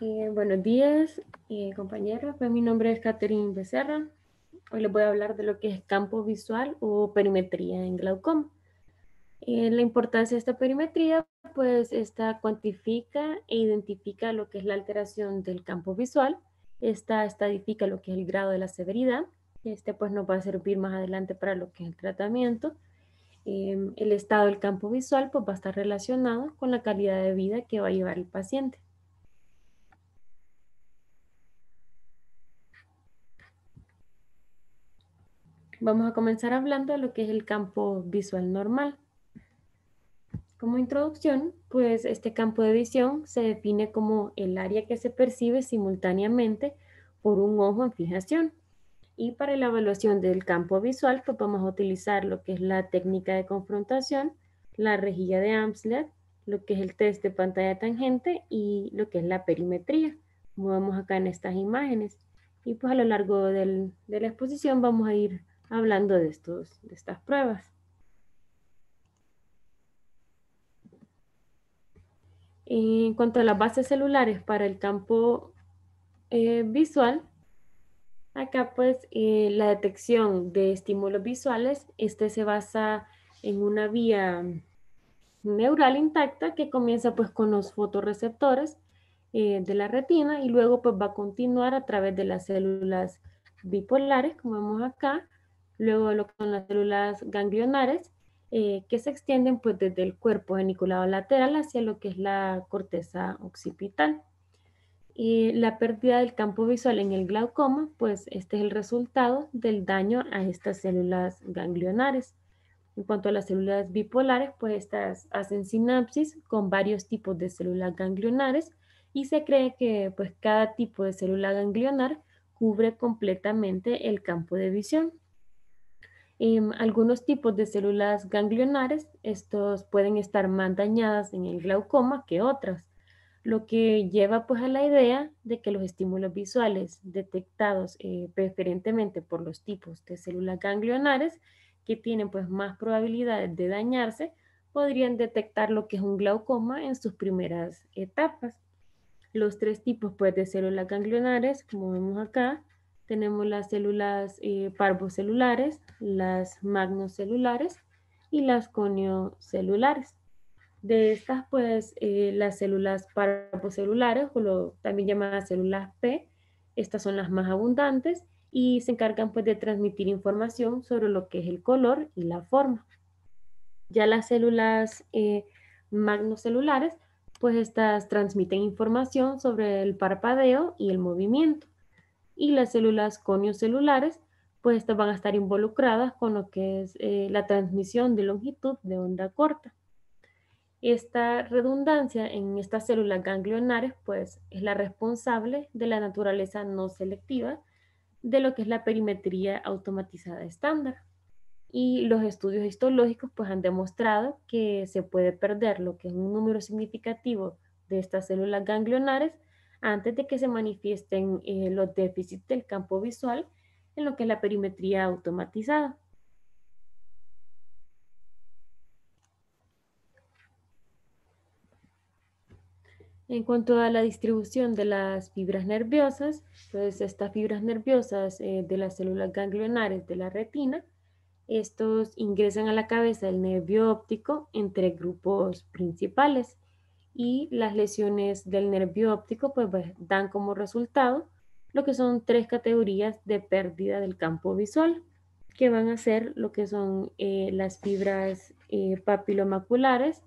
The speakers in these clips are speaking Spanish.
Eh, buenos días, eh, compañeros. Pues mi nombre es Catherine Becerra. Hoy les voy a hablar de lo que es campo visual o perimetría en glaucoma. Eh, la importancia de esta perimetría, pues esta cuantifica e identifica lo que es la alteración del campo visual. Esta estadifica lo que es el grado de la severidad. Este pues nos va a servir más adelante para lo que es el tratamiento. el estado del campo visual pues va a estar relacionado con la calidad de vida que va a llevar el paciente. Vamos a comenzar hablando de lo que es el campo visual normal. Como introducción, pues este campo de visión se define como el área que se percibe simultáneamente por un ojo en fijación. Y para la evaluación del campo visual, pues vamos a utilizar lo que es la técnica de confrontación, la rejilla de Amsler, lo que es el test de pantalla tangente y lo que es la perimetría, como vemos acá en estas imágenes. Y pues a lo largo de la exposición vamos a ir hablando de, de estas pruebas. En cuanto a las bases celulares para el campo eh, visual, acá pues eh, la detección de estímulos visuales, este se basa en una vía neural intacta que comienza pues con los fotorreceptores eh, de la retina y luego pues va a continuar a través de las células bipolares, como vemos acá, luego lo que son las células ganglionares, eh, que se extienden pues desde el cuerpo geniculado lateral hacia lo que es la corteza occipital. Y la pérdida del campo visual en el glaucoma, pues este es el resultado del daño a estas células ganglionares. En cuanto a las células bipolares, pues estas hacen sinapsis con varios tipos de células ganglionares y se cree que pues cada tipo de célula ganglionar cubre completamente el campo de visión. Em, algunos tipos de células ganglionares, estos pueden estar más dañadas en el glaucoma que otras, lo que lleva pues a la idea de que los estímulos visuales detectados eh, preferentemente por los tipos de células ganglionares que tienen pues más probabilidades de dañarse, podrían detectar lo que es un glaucoma en sus primeras etapas. Los tres tipos pues, de células ganglionares, como vemos acá, tenemos las células eh, parvocelulares, las magnocelulares y las coniocelulares. De estas, pues, eh, las células parvocelulares, o también llamadas células P, estas son las más abundantes y se encargan, pues, de transmitir información sobre lo que es el color y la forma. Ya las células eh, magnocelulares, pues, estas transmiten información sobre el parpadeo y el movimiento y las células coniocelulares, pues estas van a estar involucradas con lo que es eh, la transmisión de longitud de onda corta. Esta redundancia en estas células ganglionares, pues es la responsable de la naturaleza no selectiva de lo que es la perimetría automatizada estándar. Y los estudios histológicos pues han demostrado que se puede perder lo que es un número significativo de estas células ganglionares antes de que se manifiesten eh, los déficits del campo visual en lo que es la perimetría automatizada. En cuanto a la distribución de las fibras nerviosas, pues estas fibras nerviosas eh, de las células ganglionares de la retina, estos ingresan a la cabeza del nervio óptico entre grupos principales y las lesiones del nervio óptico pues, pues, dan como resultado lo que son tres categorías de pérdida del campo visual, que van a ser lo que son eh, las fibras eh, papilomaculares,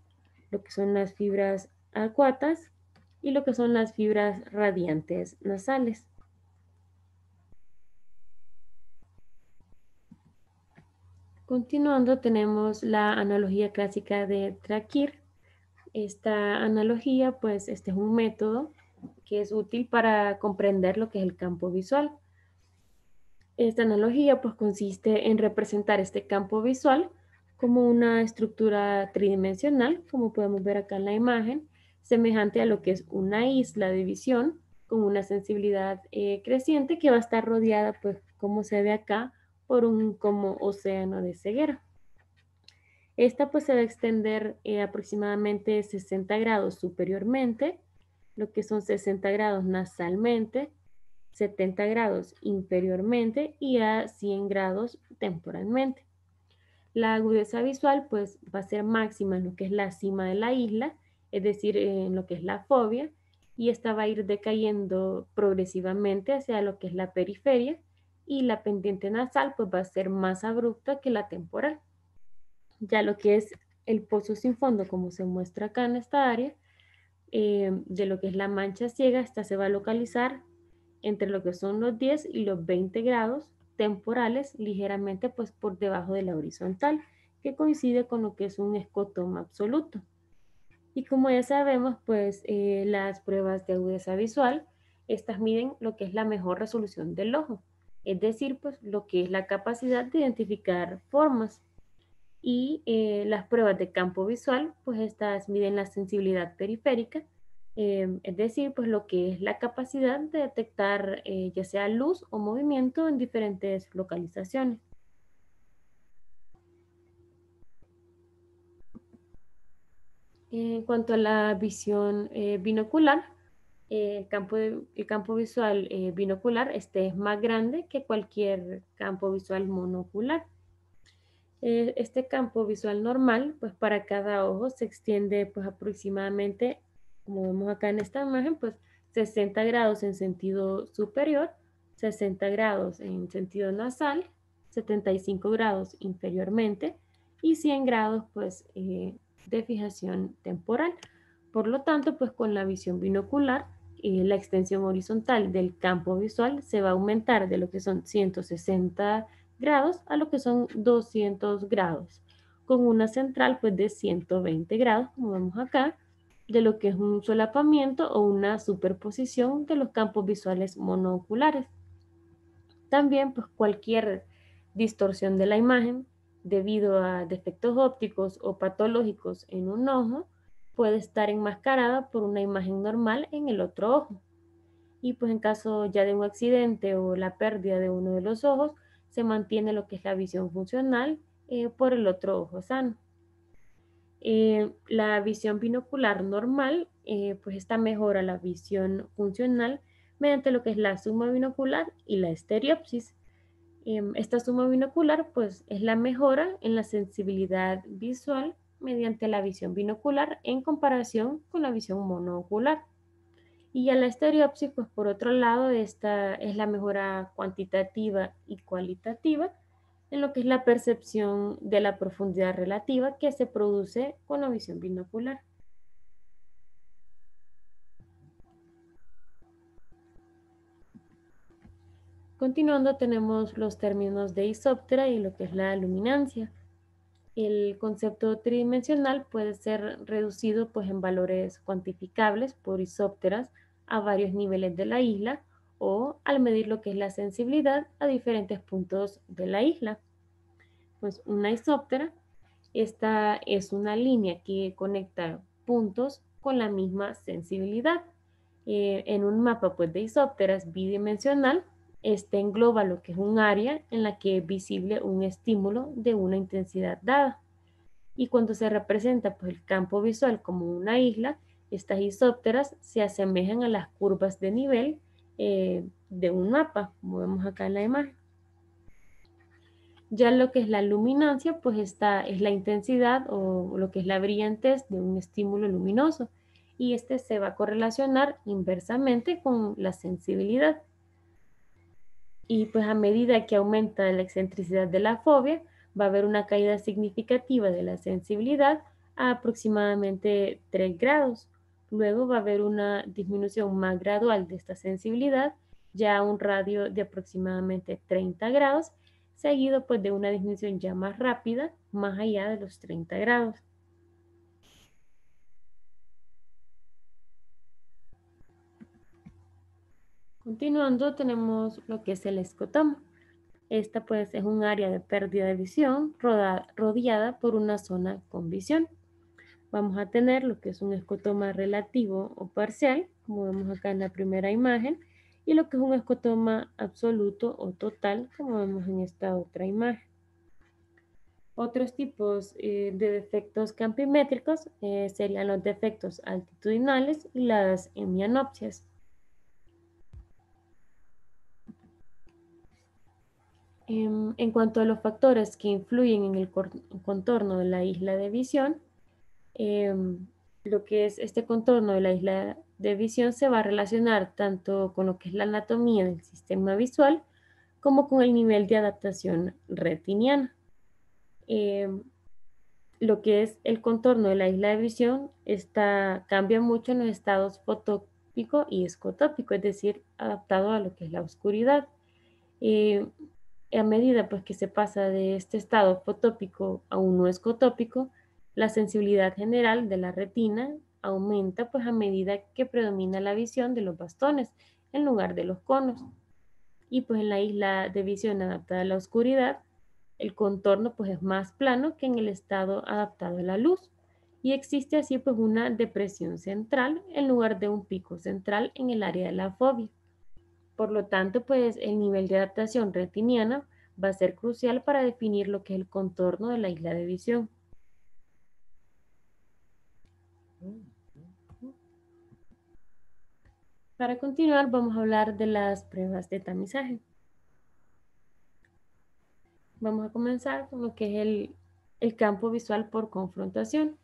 lo que son las fibras acuatas y lo que son las fibras radiantes nasales. Continuando tenemos la analogía clásica de Traquir, esta analogía, pues este es un método que es útil para comprender lo que es el campo visual. Esta analogía pues consiste en representar este campo visual como una estructura tridimensional, como podemos ver acá en la imagen, semejante a lo que es una isla de visión con una sensibilidad eh, creciente que va a estar rodeada, pues como se ve acá, por un como océano de ceguera. Esta pues se va a extender eh, aproximadamente 60 grados superiormente, lo que son 60 grados nasalmente, 70 grados inferiormente y a 100 grados temporalmente. La agudeza visual pues va a ser máxima en lo que es la cima de la isla, es decir, en lo que es la fobia, y esta va a ir decayendo progresivamente hacia lo que es la periferia y la pendiente nasal pues va a ser más abrupta que la temporal ya lo que es el pozo sin fondo, como se muestra acá en esta área, eh, de lo que es la mancha ciega, esta se va a localizar entre lo que son los 10 y los 20 grados temporales, ligeramente pues por debajo de la horizontal, que coincide con lo que es un escotoma absoluto. Y como ya sabemos, pues eh, las pruebas de agudeza visual, estas miden lo que es la mejor resolución del ojo, es decir, pues lo que es la capacidad de identificar formas y eh, las pruebas de campo visual, pues estas miden la sensibilidad periférica, em, es decir, pues lo que es la capacidad de detectar eh, ya sea luz o movimiento en diferentes localizaciones. En cuanto a la visión eh, binocular, el campo, el campo visual binocular este es más grande que cualquier campo visual monocular. Eh, este campo visual normal, pues para cada ojo se extiende pues aproximadamente, como vemos acá en esta imagen, pues 60 grados en sentido superior, 60 grados en sentido nasal, 75 grados inferiormente y 100 grados pues eh, de fijación temporal. Por lo tanto, pues con la visión binocular, y eh, la extensión horizontal del campo visual se va a aumentar de lo que son 160 grados a lo que son 200 grados, con una central pues de 120 grados, como vemos acá, de lo que es un solapamiento o una superposición de los campos visuales monoculares. También pues cualquier distorsión de la imagen debido a defectos ópticos o patológicos en un ojo puede estar enmascarada por una imagen normal en el otro ojo. Y pues en caso ya de un accidente o la pérdida de uno de los ojos, se mantiene lo que es la visión funcional eh, por el otro ojo sano. Eh, la visión binocular normal, eh, pues esta mejora la visión funcional mediante lo que es la suma binocular y la estereopsis. Em, esta suma binocular, pues es la mejora en la sensibilidad visual mediante la visión binocular en comparación con la visión monocular. Y a la estereopsis, pues por otro lado, esta es la mejora cuantitativa y cualitativa en lo que es la percepción de la profundidad relativa que se produce con la visión binocular. Continuando tenemos los términos de isóptera y lo que es la luminancia el concepto tridimensional puede ser reducido pues, en valores cuantificables por isópteras a varios niveles de la isla o al medir lo que es la sensibilidad a diferentes puntos de la isla. Pues una isóptera, esta es una línea que conecta puntos con la misma sensibilidad. Eh, en un mapa pues, de isópteras bidimensional, este engloba lo que es un área en la que es visible un estímulo de una intensidad dada. Y cuando se representa pues, el campo visual como una isla, estas isópteras se asemejan a las curvas de nivel eh, de un mapa, como vemos acá en la imagen. Ya lo que es la luminancia, pues esta es la intensidad o lo que es la brillantez de un estímulo luminoso y este se va a correlacionar inversamente con la sensibilidad y pues a medida que aumenta la excentricidad de la fobia, va a haber una caída significativa de la sensibilidad a aproximadamente 3 grados. Luego va a haber una disminución más gradual de esta sensibilidad, ya a un radio de aproximadamente 30 grados, seguido pues de una disminución ya más rápida, más allá de los 30 grados. Continuando tenemos lo que es el escotoma. Esta puede es un área de pérdida de visión rodeada por una zona con visión. Vamos a tener lo que es un escotoma relativo o parcial, como vemos acá en la primera imagen, y lo que es un escotoma absoluto o total, como vemos en esta otra imagen. Otros tipos eh, de defectos campimétricos eh, serían los defectos altitudinales y las hemianopsias. Em, en cuanto a los factores que influyen en el contorno de la isla de visión, em, lo que es este contorno de la isla de visión se va a relacionar tanto con lo que es la anatomía del sistema visual como con el nivel de adaptación retiniana. Em, lo que es el contorno de la isla de visión está, cambia mucho en los estados fotópico y escotópico, es decir, adaptado a lo que es la oscuridad a medida pues, que se pasa de este estado fotópico a uno escotópico, la sensibilidad general de la retina aumenta pues, a medida que predomina la visión de los bastones en lugar de los conos. Y pues en la isla de visión adaptada a la oscuridad, el contorno pues, es más plano que en el estado adaptado a la luz y existe así pues una depresión central en lugar de un pico central en el área de la fobia. Por lo tanto, pues el nivel de adaptación retiniana va a ser crucial para definir lo que es el contorno de la isla de visión. Para continuar, vamos a hablar de las pruebas de tamizaje. Vamos a comenzar con lo que es el, campo visual por confrontación.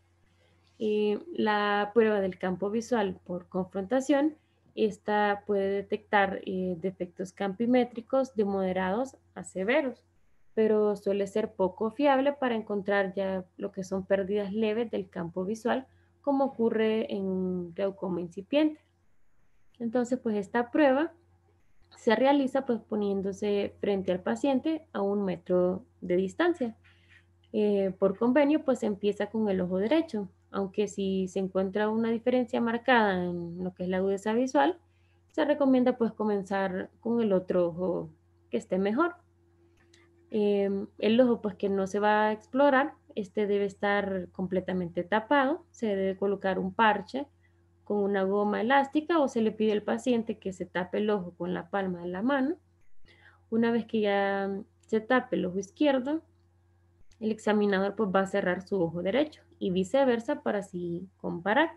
y eh, la prueba del campo visual por confrontación esta puede detectar eh, defectos campimétricos de moderados a severos, pero suele ser poco fiable para encontrar ya lo que son pérdidas leves del campo visual, como ocurre en glaucoma incipiente. Entonces, pues esta prueba se realiza pues poniéndose frente al paciente a un metro de distancia. Eh, por convenio, pues empieza con el ojo derecho, aunque si se encuentra una diferencia marcada en lo que es la agudeza visual, se recomienda pues comenzar con el otro ojo que esté mejor. Em, el ojo pues que no se va a explorar, este debe estar completamente tapado, se debe colocar un parche con una goma elástica o se le pide al paciente que se tape el ojo con la palma de la mano. Una vez que ya se tape el ojo izquierdo, el examinador pues va a cerrar su ojo derecho y viceversa para así comparar.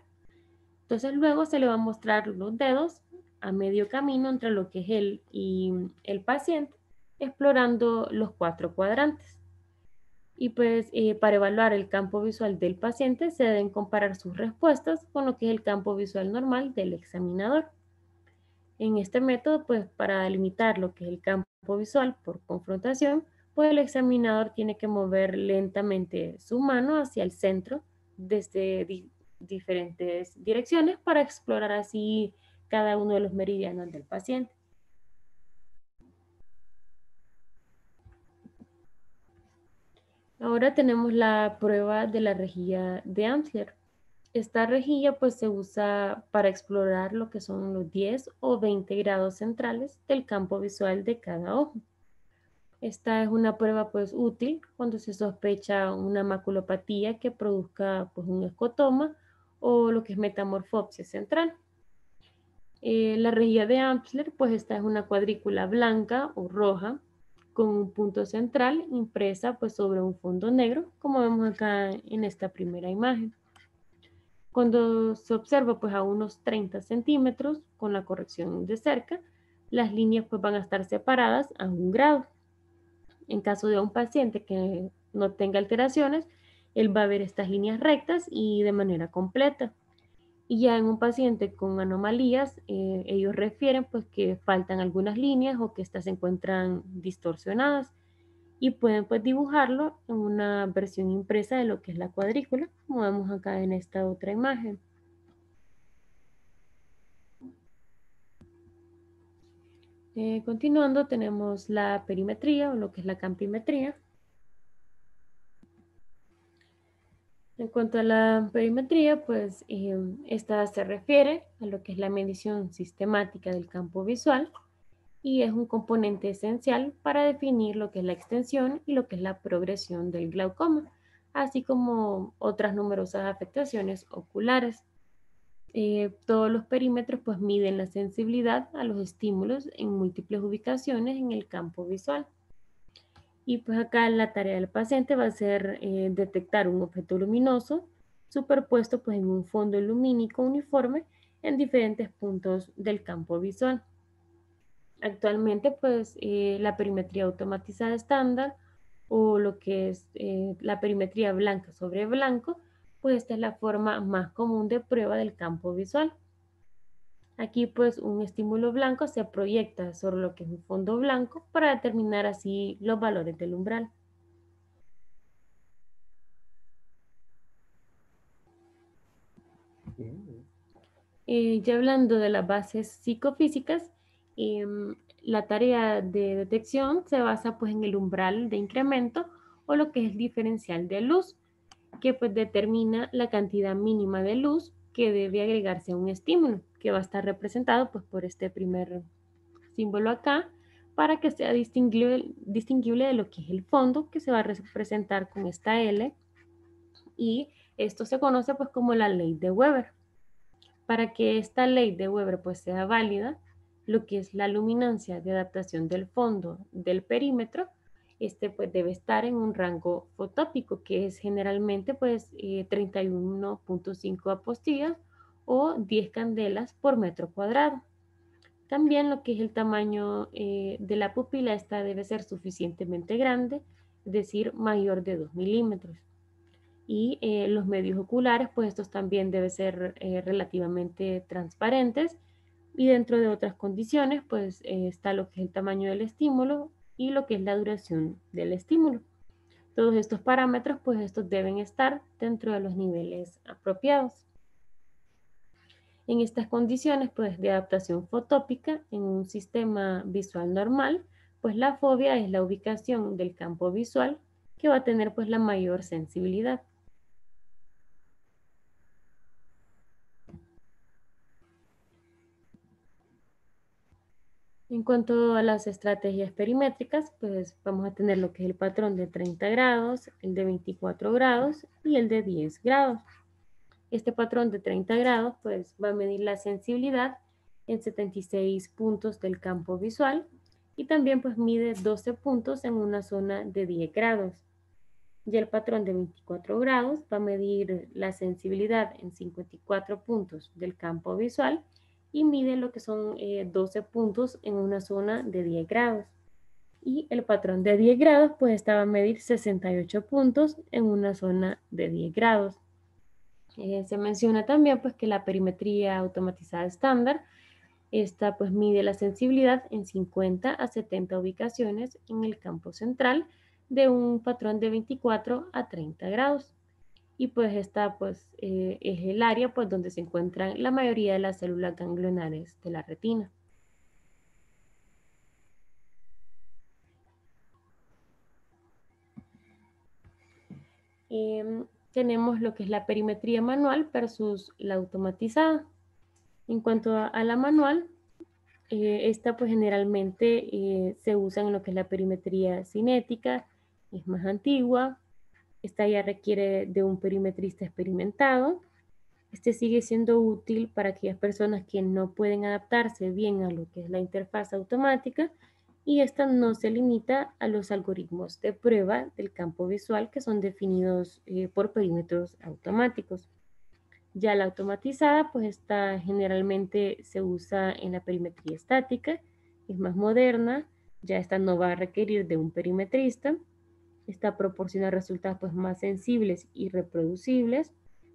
Entonces luego se le va a mostrar los dedos a medio camino entre lo que es él y el paciente, explorando los cuatro cuadrantes. Y pues eh, para evaluar el campo visual del paciente se deben comparar sus respuestas con lo que es el campo visual normal del examinador. En este método, pues para delimitar lo que es el campo visual por confrontación, pues el examinador tiene que mover lentamente su mano hacia el centro desde diferentes direcciones para explorar así cada uno de los meridianos del paciente. Ahora tenemos la prueba de la rejilla de Amsler. Esta rejilla pues se usa para explorar lo que son los 10 o 20 grados centrales del campo visual de cada ojo. Esta es una prueba pues útil cuando se sospecha una maculopatía que produzca pues, un escotoma o lo que es metamorfopsia central. Eh, la rejilla de Amsler, pues esta es una cuadrícula blanca o roja con un punto central impresa pues sobre un fondo negro, como vemos acá en esta primera imagen. Cuando se observa pues a unos 30 centímetros con la corrección de cerca, las líneas pues van a estar separadas a un grado. En caso de un paciente que no tenga alteraciones, él va a ver estas líneas rectas y de manera completa. Y ya en un paciente con anomalías, eh, ellos refieren pues que faltan algunas líneas o que estas se encuentran distorsionadas y pueden pues dibujarlo en una versión impresa de lo que es la cuadrícula, como vemos acá en esta otra imagen. Eh, continuando, tenemos la perimetría o lo que es la campimetría. En cuanto a la perimetría, pues eh, esta se refiere a lo que es la medición sistemática del campo visual y es un componente esencial para definir lo que es la extensión y lo que es la progresión del glaucoma, así como otras numerosas afectaciones oculares. Eh, todos los perímetros pues miden la sensibilidad a los estímulos en múltiples ubicaciones en el campo visual. Y pues acá la tarea del paciente va a ser eh, detectar un objeto luminoso superpuesto pues en un fondo lumínico uniforme en diferentes puntos del campo visual. Actualmente pues eh, la perimetría automatizada estándar o lo que es la perimetría blanca sobre blanco pues esta es la forma más común de prueba del campo visual. Aquí pues un estímulo blanco se proyecta sobre lo que es un fondo blanco para determinar así los valores del umbral. Eh, ya hablando de las bases psicofísicas, em, la tarea de detección se basa pues en el umbral de incremento o lo que es el diferencial de luz, que pues determina la cantidad mínima de luz que debe agregarse a un estímulo, que va a estar representado pues por este primer símbolo acá, para que sea distinguible, distinguible de lo que es el fondo, que se va a representar con esta L, y esto se conoce pues como la ley de Weber. Para que esta ley de Weber pues sea válida, lo que es la luminancia de adaptación del fondo del perímetro este pues debe estar en un rango fotópico que es generalmente pues 31.5 eh, apostillas o 10 candelas por metro cuadrado. También lo que es el tamaño eh, de la pupila, esta debe ser suficientemente grande, es decir, mayor de 2 milímetros. Y eh, los medios oculares, pues estos también deben ser relativamente transparentes. Y dentro de otras condiciones, pues está lo que es el tamaño del estímulo, y lo que es la duración del estímulo. Todos estos parámetros, pues estos deben estar dentro de los niveles apropiados. En estas condiciones, pues de adaptación fotópica en un sistema visual normal, pues la fobia es la ubicación del campo visual que va a tener pues la mayor sensibilidad. En cuanto a las estrategias perimétricas, pues vamos a tener lo que es el patrón de 30 grados, el de 24 grados y el de 10 grados. Este patrón de 30 grados pues va a medir la sensibilidad en 76 puntos del campo visual y también pues mide 12 puntos en una zona de 10 grados. Y el patrón de 24 grados va a medir la sensibilidad en 54 puntos del campo visual y mide lo que son 12 eh, puntos en una zona de 10 grados. Y el patrón de 10 grados pues estaba a medir 68 puntos en una zona de 10 grados. Eh, se menciona también pues que la perimetría automatizada estándar, esta pues mide la sensibilidad en 50 a 70 ubicaciones en el campo central de un patrón de 24 a 30 grados y pues esta pues, eh, es el área pues, donde se encuentran la mayoría de las células ganglionares de la retina. Em, tenemos lo que es la perimetría manual versus la automatizada. En cuanto a, la manual, eh, esta pues generalmente eh, se usa en lo que es la perimetría cinética, es más antigua, esta ya requiere de un perimetrista experimentado. Este sigue siendo útil para aquellas personas que no pueden adaptarse bien a lo que es la interfaz automática y esta no se limita a los algoritmos de prueba del campo visual que son definidos eh, por perímetros automáticos. Ya la automatizada, pues esta generalmente se usa en la perimetría estática, es más moderna, ya esta no va a requerir de un perimetrista esta proporciona resultados pues, más sensibles y reproducibles.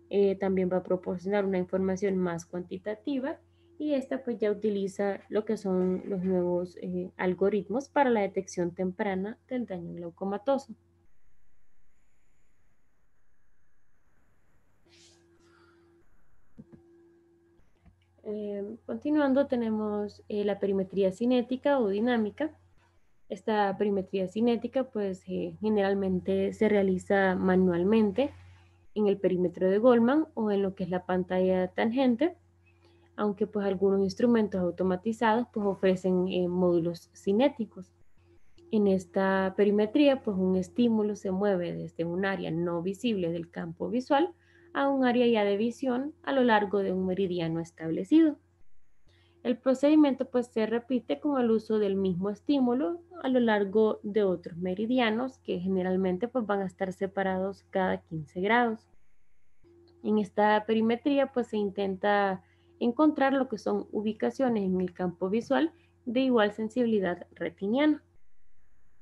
Eh, también va a proporcionar una información más cuantitativa y esta pues ya utiliza lo que son los nuevos eh, algoritmos para la detección temprana del daño glaucomatoso. Eh, continuando tenemos la perimetría cinética o dinámica. Esta perimetría cinética pues eh, generalmente se realiza manualmente en el perímetro de Goldman o en lo que es la pantalla tangente, aunque pues algunos instrumentos automatizados pues ofrecen eh, módulos cinéticos. En esta perimetría pues un estímulo se mueve desde un área no visible del campo visual a un área ya de visión a lo largo de un meridiano establecido. El procedimiento pues se repite con el uso del mismo estímulo a lo largo de otros meridianos que generalmente pues van a estar separados cada 15 grados. En esta perimetría pues se intenta encontrar lo que son ubicaciones en el campo visual de igual sensibilidad retiniana.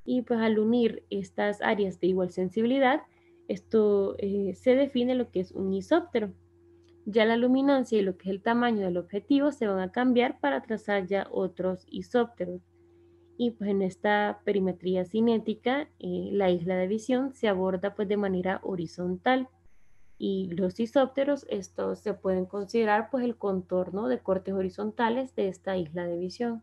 Y pues al unir estas áreas de igual sensibilidad, esto eh, se define lo que es un isóptero. Ya la luminancia y lo que es el tamaño del objetivo se van a cambiar para trazar ya otros isópteros. Y pues en esta perimetría cinética, eh, la isla de visión se aborda pues de manera horizontal. Y los isópteros, estos se pueden considerar pues el contorno de cortes horizontales de esta isla de visión.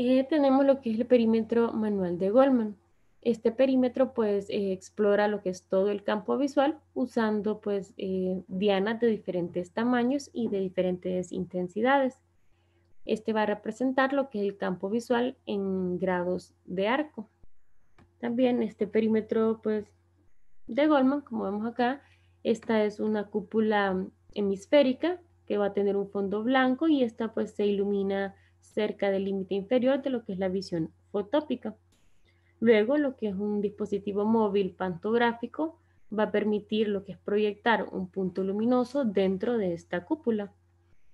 Eh, tenemos lo que es el perímetro manual de Goldman. Este perímetro pues eh, explora lo que es todo el campo visual usando pues eh, dianas de diferentes tamaños y de diferentes intensidades. Este va a representar lo que es el campo visual en grados de arco. También este perímetro pues de Goldman, como vemos acá, esta es una cúpula hemisférica que va a tener un fondo blanco y esta pues se ilumina cerca del límite inferior de lo que es la visión fotópica. Luego, lo que es un dispositivo móvil pantográfico va a permitir lo que es proyectar un punto luminoso dentro de esta cúpula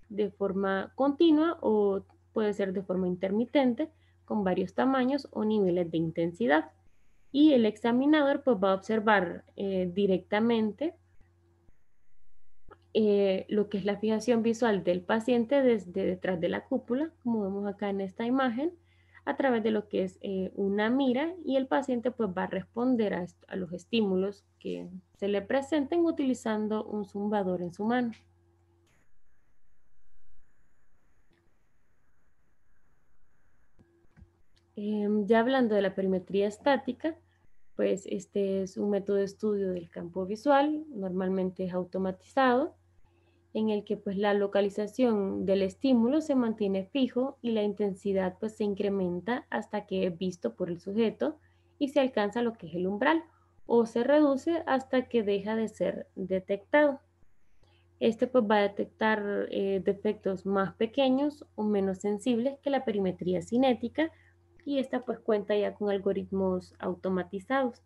de forma continua o puede ser de forma intermitente con varios tamaños o niveles de intensidad. Y el examinador pues, va a observar eh, directamente eh, lo que es la fijación visual del paciente desde detrás de la cúpula, como vemos acá en esta imagen, a través de lo que es eh, una mira y el paciente pues va a responder a, los estímulos que se le presenten utilizando un zumbador en su mano. Em, ya hablando de la perimetría estática, pues este es un método de estudio del campo visual, normalmente es automatizado en el que pues la localización del estímulo se mantiene fijo y la intensidad pues se incrementa hasta que es visto por el sujeto y se alcanza lo que es el umbral o se reduce hasta que deja de ser detectado. Este pues va a detectar eh, defectos más pequeños o menos sensibles que la perimetría cinética y esta pues cuenta ya con algoritmos automatizados.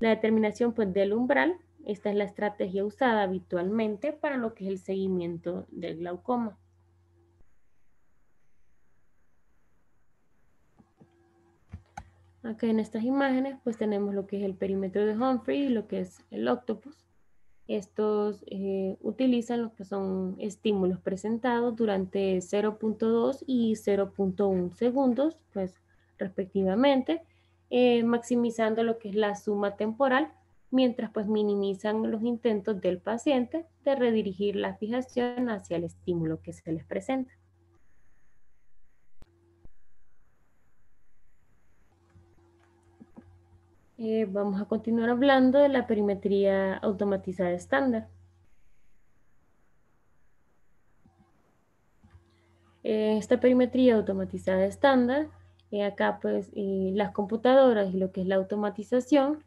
La determinación pues del umbral esta es la estrategia usada habitualmente para lo que es el seguimiento del glaucoma. Acá en estas imágenes pues tenemos lo que es el perímetro de Humphrey y lo que es el octopus. Estos eh, utilizan lo que son estímulos presentados durante 0.2 y 0.1 segundos, pues respectivamente, eh, maximizando lo que es la suma temporal mientras pues minimizan los intentos del paciente de redirigir la fijación hacia el estímulo que se les presenta. Eh, vamos a continuar hablando de la perimetría automatizada estándar. Eh, esta perimetría automatizada estándar, eh, acá pues las computadoras y lo que es la automatización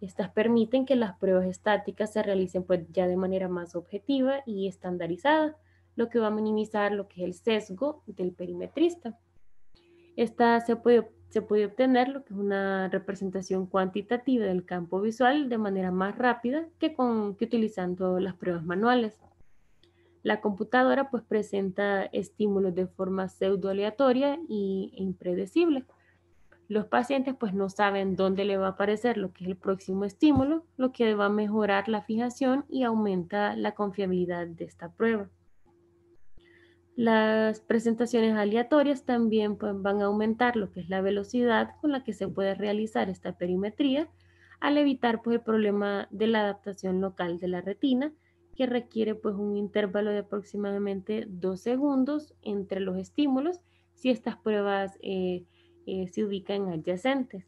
estas permiten que las pruebas estáticas se realicen pues ya de manera más objetiva y estandarizada, lo que va a minimizar lo que es el sesgo del perimetrista. Esta se puede, se puede obtener lo que es una representación cuantitativa del campo visual de manera más rápida que, con, que utilizando las pruebas manuales. La computadora pues presenta estímulos de forma pseudo aleatoria e impredecible los pacientes pues no saben dónde le va a aparecer lo que es el próximo estímulo, lo que va a mejorar la fijación y aumenta la confiabilidad de esta prueba. Las presentaciones aleatorias también pues, van a aumentar lo que es la velocidad con la que se puede realizar esta perimetría al evitar pues, el problema de la adaptación local de la retina, que requiere pues, un intervalo de aproximadamente dos segundos entre los estímulos si estas pruebas eh, eh, se ubica en adyacentes.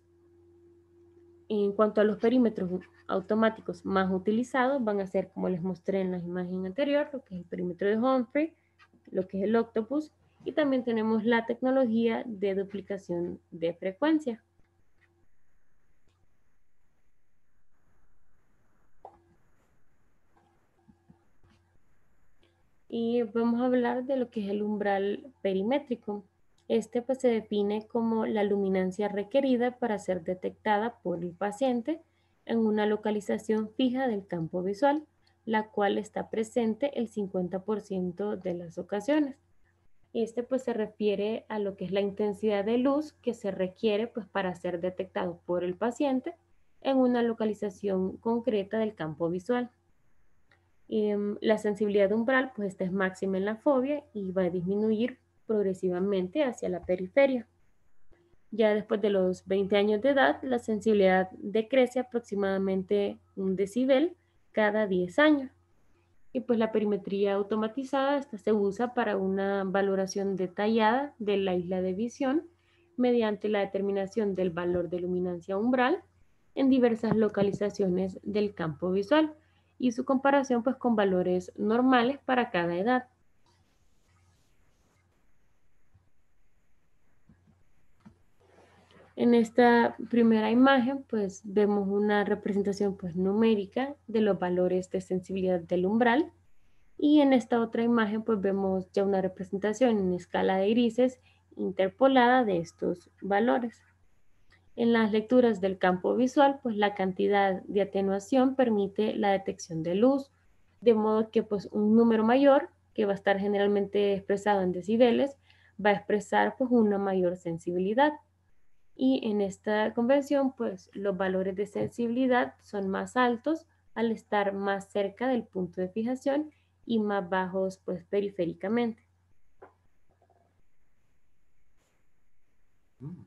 En cuanto a los perímetros automáticos más utilizados, van a ser, como les mostré en la imagen anterior, lo que es el perímetro de Humphrey, lo que es el Octopus, y también tenemos la tecnología de duplicación de frecuencia. Y vamos a hablar de lo que es el umbral perimétrico. Este pues, se define como la luminancia requerida para ser detectada por el paciente en una localización fija del campo visual, la cual está presente el 50% de las ocasiones. este pues se refiere a lo que es la intensidad de luz que se requiere pues para ser detectado por el paciente en una localización concreta del campo visual. Em, la sensibilidad umbral pues esta es máxima en la fobia y va a disminuir progresivamente hacia la periferia. Ya después de los 20 años de edad, la sensibilidad decrece aproximadamente un decibel cada 10 años. Y pues la perimetría automatizada esta se usa para una valoración detallada de la isla de visión mediante la determinación del valor de luminancia umbral en diversas localizaciones del campo visual y su comparación pues con valores normales para cada edad. En esta primera imagen, pues vemos una representación pues, numérica de los valores de sensibilidad del umbral. Y en esta otra imagen, pues vemos ya una representación en escala de grises interpolada de estos valores. En las lecturas del campo visual, pues la cantidad de atenuación permite la detección de luz, de modo que pues un número mayor, que va a estar generalmente expresado en decibeles, va a expresar pues una mayor sensibilidad y en esta convención pues los valores de sensibilidad son más altos al estar más cerca del punto de fijación y más bajos pues periféricamente. Mm.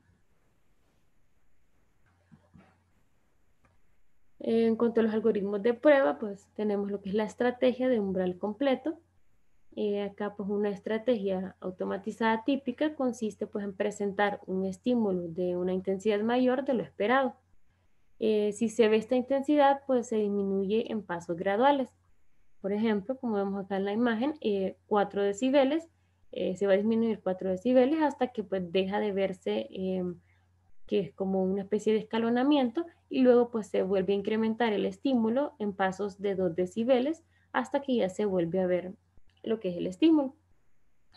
En cuanto a los algoritmos de prueba, pues tenemos lo que es la estrategia de umbral completo, acá pues una estrategia automatizada típica consiste pues en presentar un estímulo de una intensidad mayor de lo esperado. Eh, si se ve esta intensidad pues se disminuye en pasos graduales. Por ejemplo, como vemos acá en la imagen, eh, 4 decibeles, eh, se va a disminuir 4 decibeles hasta que pues deja de verse eh, que es como una especie de escalonamiento y luego pues se vuelve a incrementar el estímulo en pasos de 2 decibeles hasta que ya se vuelve a ver lo que es el estímulo.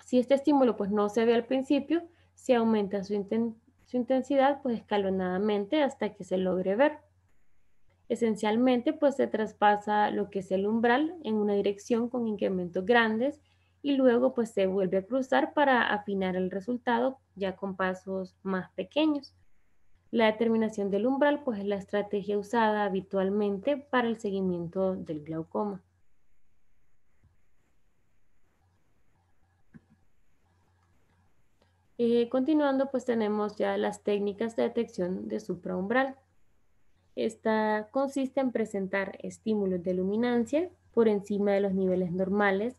Si este estímulo pues no se ve al principio, se aumenta su, su intensidad pues escalonadamente hasta que se logre ver. Esencialmente pues se traspasa lo que es el umbral en una dirección con incrementos grandes y luego pues se vuelve a cruzar para afinar el resultado ya con pasos más pequeños. La determinación del umbral pues es la estrategia usada habitualmente para el seguimiento del glaucoma. Eh, continuando, pues tenemos ya las técnicas de detección de supraumbral. Esta consiste en presentar estímulos de luminancia por encima de los niveles normales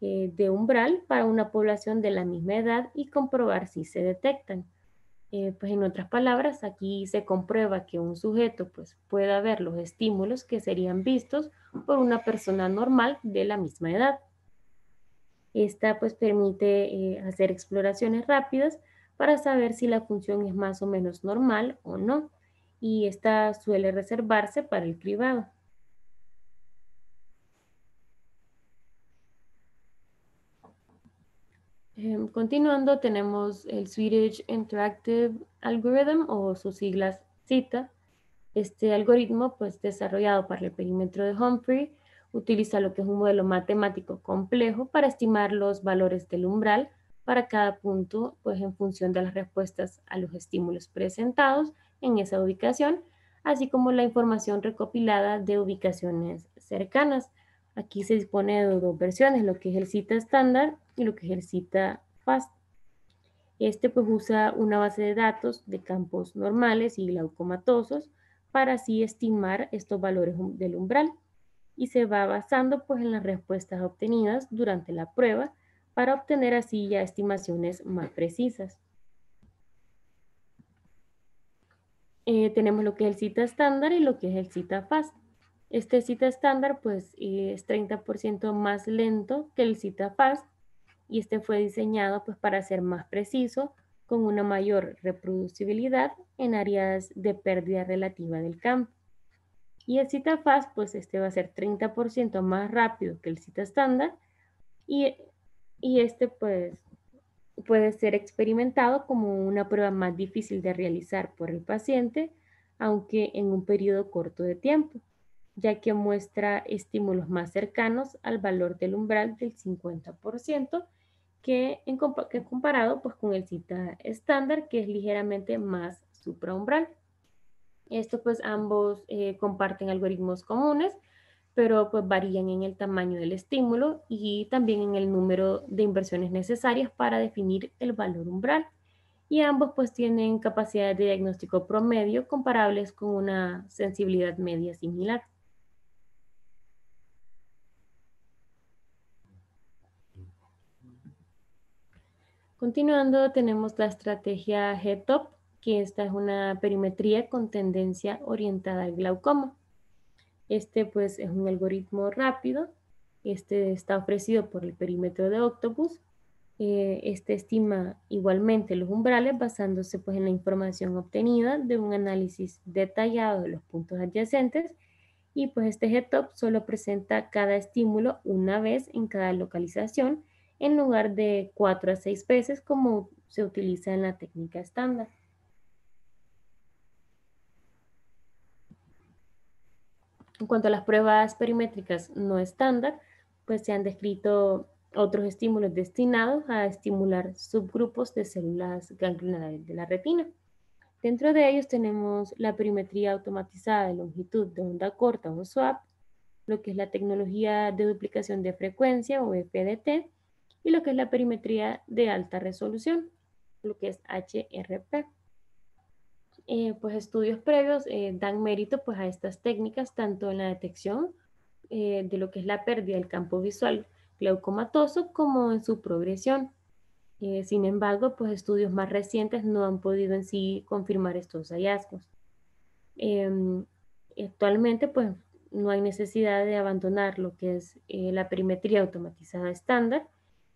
eh, de umbral para una población de la misma edad y comprobar si se detectan. Eh, pues en otras palabras, aquí se comprueba que un sujeto pues, pueda ver los estímulos que serían vistos por una persona normal de la misma edad. Esta pues permite eh, hacer exploraciones rápidas para saber si la función es más o menos normal o no y esta suele reservarse para el privado. Em, continuando tenemos el Swedish Interactive Algorithm o sus siglas CITA. Este algoritmo pues desarrollado para el perímetro de Humphrey Utiliza lo que es un modelo matemático complejo para estimar los valores del umbral para cada punto, pues en función de las respuestas a los estímulos presentados en esa ubicación, así como la información recopilada de ubicaciones cercanas. Aquí se dispone de dos versiones, lo que es el cita estándar y lo que es el cita fast. Este pues usa una base de datos de campos normales y glaucomatosos para así estimar estos valores um, del umbral y se va basando pues en las respuestas obtenidas durante la prueba para obtener así ya estimaciones más precisas. Eh, tenemos lo que es el cita estándar y lo que es el cita fast. Este cita estándar pues eh, es 30% más lento que el cita fast y este fue diseñado pues para ser más preciso con una mayor reproducibilidad en áreas de pérdida relativa del campo. Y el cita fast, pues este va a ser 30% más rápido que el Cita estándar y, este pues puede ser experimentado como una prueba más difícil de realizar por el paciente, aunque en un periodo corto de tiempo, ya que muestra estímulos más cercanos al valor del umbral del 50%, que, en, comparado pues, con el cita estándar, que es ligeramente más supraumbral. Esto pues ambos eh, comparten algoritmos comunes, pero pues varían en el tamaño del estímulo y también en el número de inversiones necesarias para definir el valor umbral. Y ambos pues tienen capacidades de diagnóstico promedio comparables con una sensibilidad media similar. Continuando tenemos la estrategia GTOP, que esta es una perimetría con tendencia orientada al glaucoma. Este pues es un algoritmo rápido, este está ofrecido por el perímetro de Octopus, eh, este estima igualmente los umbrales basándose pues en la información obtenida de un análisis detallado de los puntos adyacentes y pues este GTOP solo presenta cada estímulo una vez en cada localización en lugar de cuatro a seis veces como se utiliza en la técnica estándar. En cuanto a las pruebas perimétricas no estándar, pues se han descrito otros estímulos destinados a estimular subgrupos de células ganglionares de la retina. Dentro de ellos tenemos la perimetría automatizada de longitud de onda corta o SWAP, lo que es la tecnología de duplicación de frecuencia o FDT, y lo que es la perimetría de alta resolución, lo que es HRP. Eh, pues estudios previos eh, dan mérito pues a estas técnicas tanto en la detección eh, de lo que es la pérdida del campo visual glaucomatoso como en su progresión. sin embargo, pues estudios más recientes no han podido en sí confirmar estos hallazgos. Em, actualmente, pues no hay necesidad de abandonar lo que es la perimetría automatizada estándar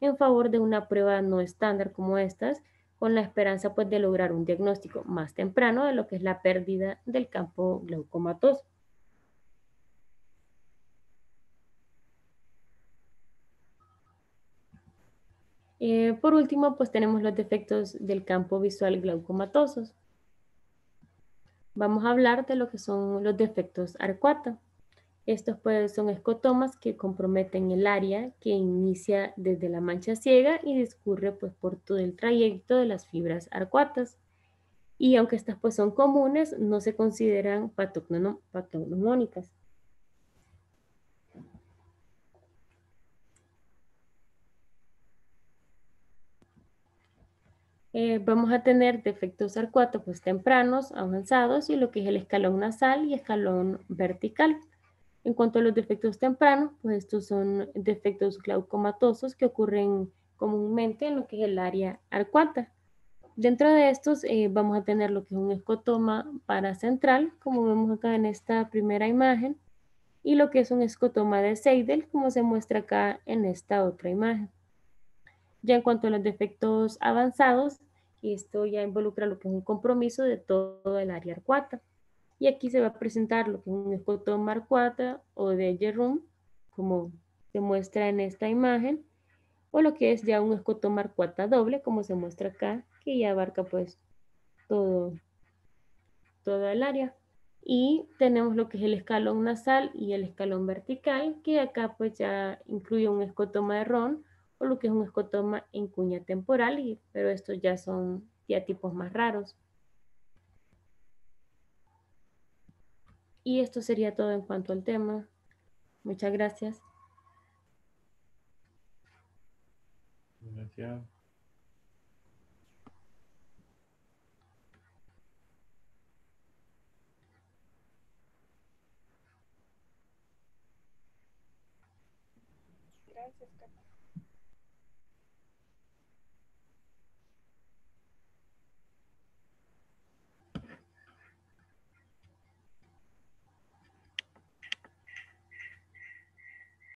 en favor de una prueba no estándar como estas, con la esperanza pues, de lograr un diagnóstico más temprano de lo que es la pérdida del campo glaucomatoso. Eh, por último, pues tenemos los defectos del campo visual glaucomatosos. Vamos a hablar de lo que son los defectos arcuata. Estos pues son escotomas que comprometen el área que inicia desde la mancha ciega y discurre pues por todo el trayecto de las fibras arcuatas. Y aunque estas pues son comunes, no se consideran patognomónicas. Eh, vamos a tener defectos arcuatos pues tempranos, avanzados y lo que es el escalón nasal y escalón vertical. En cuanto a los defectos tempranos, pues estos son defectos glaucomatosos que ocurren comúnmente en lo que es el área arcuata. Dentro de estos eh, vamos a tener lo que es un escotoma para central, como vemos acá en esta primera imagen, y lo que es un escotoma de Seidel, como se muestra acá en esta otra imagen. Ya en cuanto a los defectos avanzados, esto ya involucra lo que es un compromiso de todo el área arcuata. Y aquí se va a presentar lo que es un escotoma arcuata o de Jerome, como se muestra en esta imagen, o lo que es ya un escotoma arcuata doble, como se muestra acá, que ya abarca pues todo, toda el área. Y tenemos lo que es el escalón nasal y el escalón vertical, que acá pues ya incluye un escotoma de ron, o lo que es un escotoma en cuña temporal, y, pero estos ya son ya tipos más raros. Y esto sería todo en cuanto al tema. Muchas gracias.